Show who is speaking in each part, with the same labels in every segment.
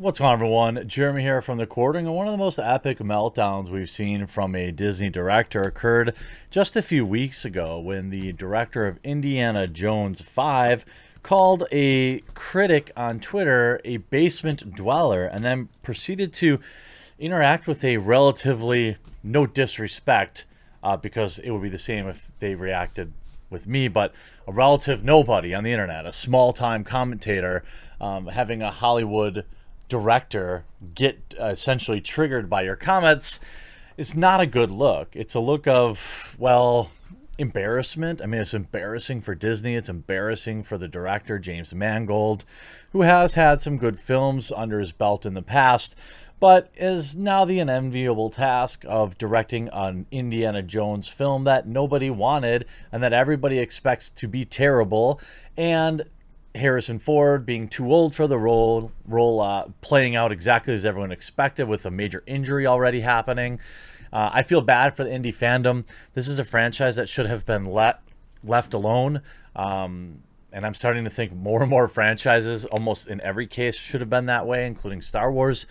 Speaker 1: What's going on, everyone? Jeremy here from The Courting, one of the most epic meltdowns we've seen from a Disney director occurred just a few weeks ago when the director of Indiana Jones 5 called a critic on Twitter a basement dweller and then proceeded to interact with a relatively no disrespect uh, because it would be the same if they reacted with me, but a relative nobody on the internet, a small time commentator um, having a Hollywood director get uh, essentially triggered by your comments is not a good look. It's a look of, well, embarrassment. I mean, it's embarrassing for Disney. It's embarrassing for the director, James Mangold, who has had some good films under his belt in the past, but is now the unenviable task of directing an Indiana Jones film that nobody wanted and that everybody expects to be terrible. And Harrison Ford being too old for the role, role uh, playing out exactly as everyone expected with a major injury already happening. Uh, I feel bad for the indie fandom. This is a franchise that should have been let left alone. Um, and I'm starting to think more and more franchises, almost in every case, should have been that way, including Star Wars.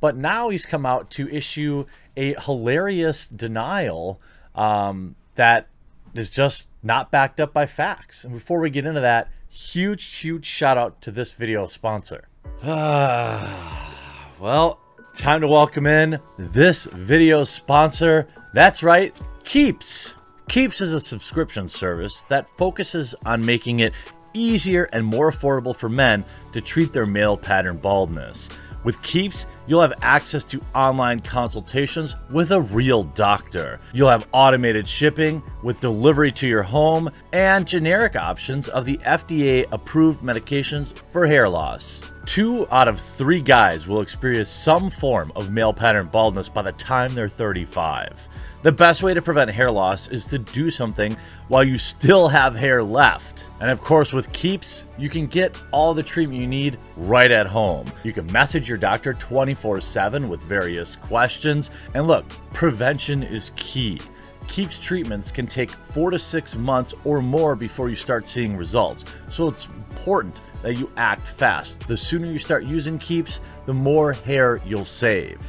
Speaker 1: But now he's come out to issue a hilarious denial um, that is just not backed up by facts. And before we get into that, huge, huge shout out to this video sponsor. well, time to welcome in this video sponsor. That's right, Keeps. Keeps is a subscription service that focuses on making it easier and more affordable for men to treat their male pattern baldness. With Keeps, you'll have access to online consultations with a real doctor. You'll have automated shipping with delivery to your home and generic options of the FDA approved medications for hair loss. Two out of three guys will experience some form of male pattern baldness by the time they're 35. The best way to prevent hair loss is to do something while you still have hair left. And of course, with Keeps, you can get all the treatment you need right at home. You can message your doctor 24 7 with various questions. And look, prevention is key. Keeps treatments can take four to six months or more before you start seeing results. So it's important that you act fast. The sooner you start using Keeps, the more hair you'll save.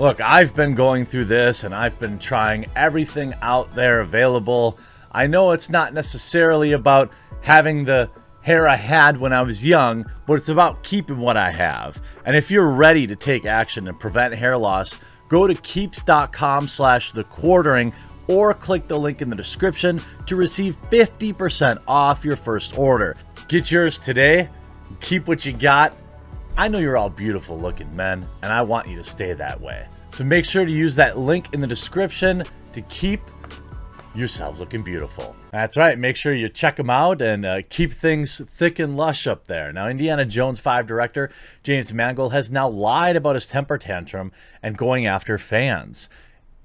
Speaker 1: Look, I've been going through this and I've been trying everything out there available. I know it's not necessarily about having the hair I had when I was young, but it's about keeping what I have. And if you're ready to take action and prevent hair loss, go to keeps.com slash the quartering or click the link in the description to receive 50% off your first order. Get yours today, keep what you got. I know you're all beautiful looking men, and I want you to stay that way. So make sure to use that link in the description to keep yourselves looking beautiful. That's right. Make sure you check them out and uh, keep things thick and lush up there. Now, Indiana Jones 5 director James Mangold has now lied about his temper tantrum and going after fans.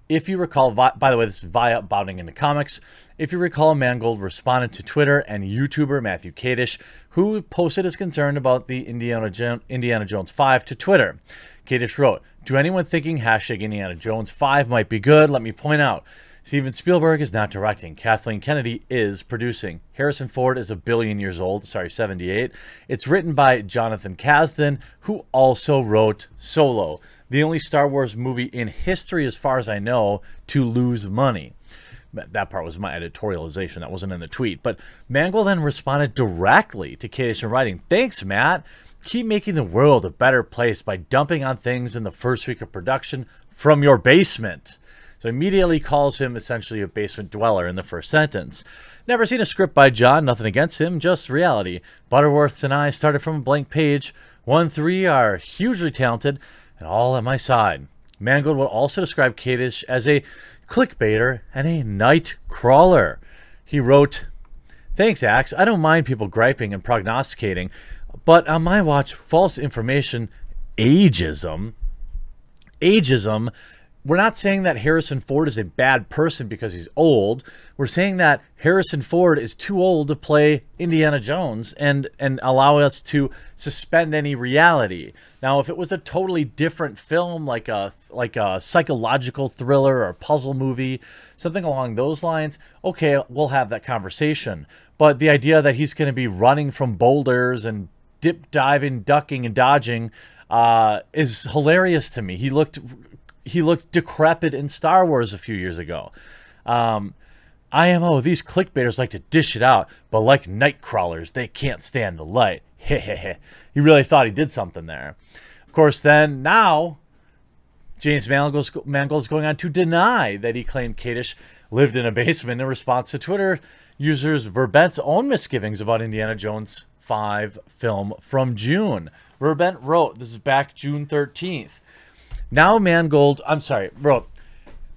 Speaker 1: If you recall, by the way, this is via Bounding into Comics. If you recall, Mangold responded to Twitter and YouTuber Matthew Kadish, who posted his concern about the Indiana, jo Indiana Jones 5 to Twitter. Kadish wrote, "Do anyone thinking hashtag Indiana Jones 5 might be good, let me point out Steven Spielberg is not directing. Kathleen Kennedy is producing. Harrison Ford is a billion years old, sorry, 78. It's written by Jonathan Kasdan, who also wrote Solo, the only Star Wars movie in history, as far as I know, to lose money. That part was my editorialization. That wasn't in the tweet. But Mangle then responded directly to Kadish writing, Thanks, Matt. Keep making the world a better place by dumping on things in the first week of production from your basement. So immediately calls him essentially a basement dweller in the first sentence. Never seen a script by John, nothing against him, just reality. Butterworths and I started from a blank page. One three are hugely talented and all at my side. Mangold would also describe Kadish as a clickbaiter and a night crawler. He wrote, Thanks, Axe. I don't mind people griping and prognosticating, but on my watch, false information, ageism, ageism we're not saying that Harrison Ford is a bad person because he's old. We're saying that Harrison Ford is too old to play Indiana Jones and and allow us to suspend any reality. Now, if it was a totally different film, like a like a psychological thriller or puzzle movie, something along those lines, okay, we'll have that conversation. But the idea that he's going to be running from boulders and dip diving, ducking, and dodging uh, is hilarious to me. He looked he looked decrepit in Star Wars a few years ago. Um, IMO, these clickbaiters like to dish it out, but like night crawlers, they can't stand the light. he really thought he did something there. Of course, then now James Mangold's, Mangold's going on to deny that he claimed Kadish lived in a basement in response to Twitter users Verbent's own misgivings about Indiana Jones 5 film from June. Verbent wrote, this is back June 13th, now Mangold, I'm sorry, bro.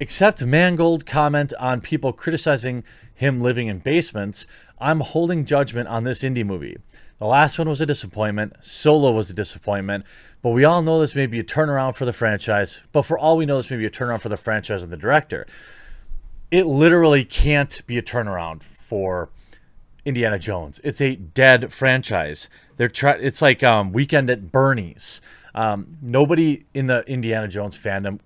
Speaker 1: except Mangold comment on people criticizing him living in basements, I'm holding judgment on this indie movie. The last one was a disappointment. Solo was a disappointment. But we all know this may be a turnaround for the franchise. But for all we know, this may be a turnaround for the franchise and the director. It literally can't be a turnaround for Indiana Jones. It's a dead franchise. They're try- It's like um, Weekend at Bernie's. Um, nobody in the Indiana Jones fandom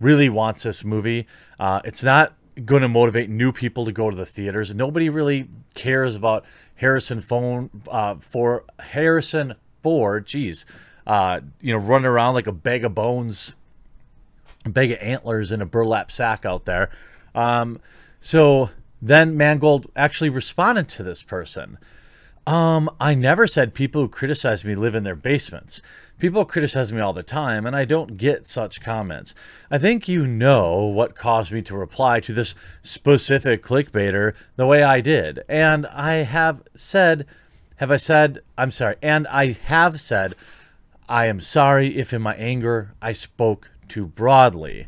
Speaker 1: really wants this movie. Uh, it's not going to motivate new people to go to the theaters. Nobody really cares about Harrison phone uh, for Harrison Ford. jeez, uh, you know, running around like a bag of bones, a bag of antlers in a burlap sack out there. Um, so then Mangold actually responded to this person. Um, I never said people who criticize me live in their basements. People criticize me all the time, and I don't get such comments. I think you know what caused me to reply to this specific clickbaiter the way I did. And I have said, have I said, I'm sorry, and I have said, I am sorry if in my anger I spoke too broadly.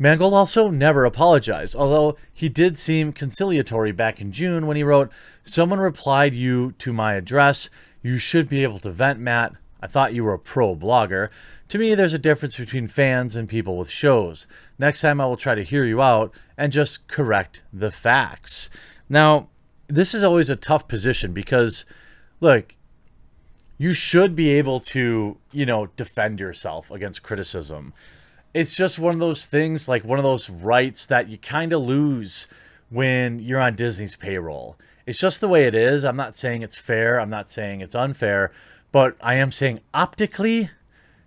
Speaker 1: Mangold also never apologized, although he did seem conciliatory back in June when he wrote, Someone replied you to my address. You should be able to vent, Matt. I thought you were a pro blogger. To me, there's a difference between fans and people with shows. Next time, I will try to hear you out and just correct the facts. Now, this is always a tough position because, look, you should be able to, you know, defend yourself against criticism it's just one of those things, like one of those rights that you kind of lose when you're on Disney's payroll. It's just the way it is. I'm not saying it's fair. I'm not saying it's unfair, but I am saying optically,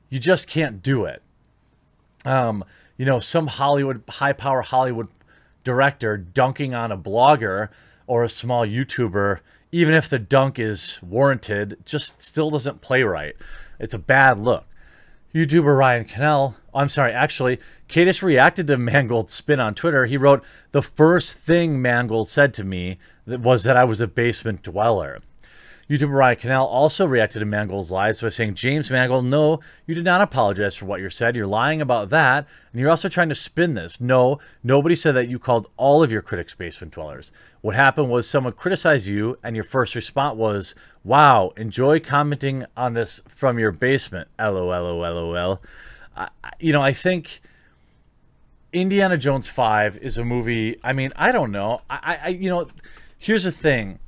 Speaker 1: you just can't do it. Um, you know, some Hollywood, high power Hollywood director dunking on a blogger or a small YouTuber, even if the dunk is warranted, just still doesn't play right. It's a bad look. YouTuber Ryan Cannell I'm sorry, actually, Kadis reacted to Mangold's spin on Twitter. He wrote, The first thing Mangold said to me was that I was a basement dweller. YouTuber Ryan Canal also reacted to Mangold's lies by saying, James Mangold, no, you did not apologize for what you said. You're lying about that. And you're also trying to spin this. No, nobody said that you called all of your critics basement dwellers. What happened was someone criticized you, and your first response was, wow, enjoy commenting on this from your basement. LOL, LOL, LOL. I, you know, I think Indiana Jones Five is a movie. I mean, I don't know. I, I, you know, here's the thing.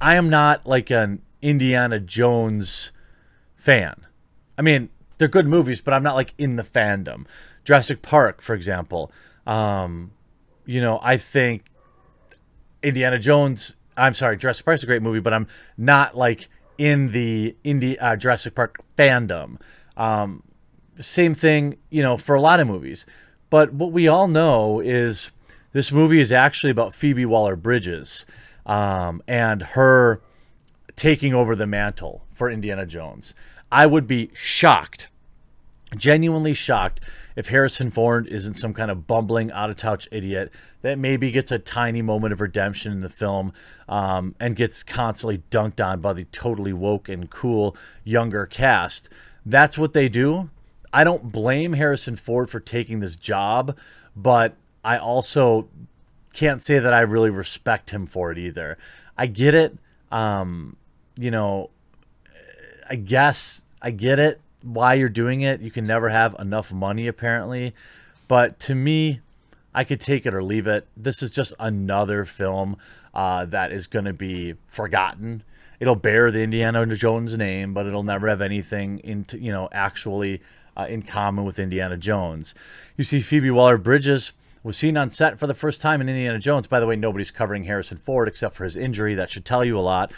Speaker 1: I am not like an Indiana Jones fan. I mean, they're good movies, but I'm not like in the fandom. Jurassic Park, for example. Um, you know, I think Indiana Jones. I'm sorry, Jurassic is a great movie, but I'm not like in the indie uh, Jurassic Park fandom. Um, same thing, you know, for a lot of movies. But what we all know is this movie is actually about Phoebe Waller Bridges um, and her taking over the mantle for Indiana Jones. I would be shocked, genuinely shocked, if Harrison Ford isn't some kind of bumbling, out of touch idiot that maybe gets a tiny moment of redemption in the film um, and gets constantly dunked on by the totally woke and cool younger cast. That's what they do. I don't blame Harrison Ford for taking this job, but I also can't say that I really respect him for it either. I get it. Um, you know, I guess I get it why you're doing it. You can never have enough money apparently, but to me, I could take it or leave it. This is just another film uh, that is going to be forgotten. It'll bear the Indiana Jones name, but it'll never have anything into you know actually uh, in common with Indiana Jones. You see Phoebe Waller-Bridges was seen on set for the first time in Indiana Jones. By the way, nobody's covering Harrison Ford except for his injury. That should tell you a lot.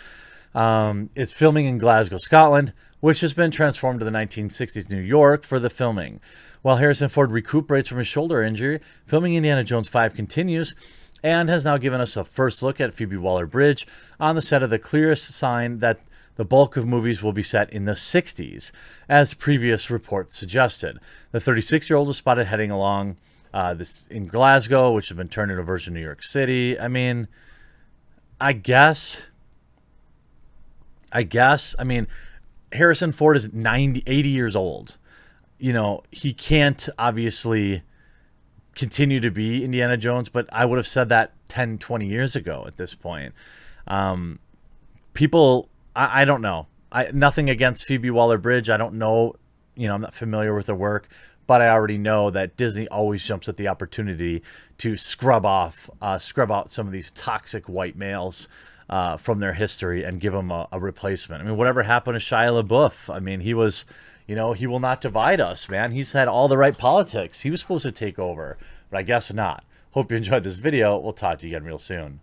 Speaker 1: Um, it's filming in Glasgow, Scotland, which has been transformed to the 1960s New York for the filming. While Harrison Ford recuperates from his shoulder injury, filming Indiana Jones 5 continues and has now given us a first look at Phoebe Waller Bridge on the set of The Clearest Sign that the bulk of movies will be set in the 60s, as previous reports suggested. The 36 year old was spotted heading along uh, this in Glasgow, which has been turned into a version of New York City. I mean, I guess, I guess, I mean, Harrison Ford is 90, 80 years old. You know, he can't obviously continue to be Indiana Jones, but I would have said that 10, 20 years ago at this point. Um, people I, I don't know. I nothing against Phoebe Waller Bridge. I don't know, you know, I'm not familiar with her work, but I already know that Disney always jumps at the opportunity to scrub off, uh, scrub out some of these toxic white males. Uh, from their history and give them a, a, replacement. I mean, whatever happened to Shia LaBeouf? I mean, he was, you know, he will not divide us, man. He's had all the right politics. He was supposed to take over, but I guess not. Hope you enjoyed this video. We'll talk to you again real soon.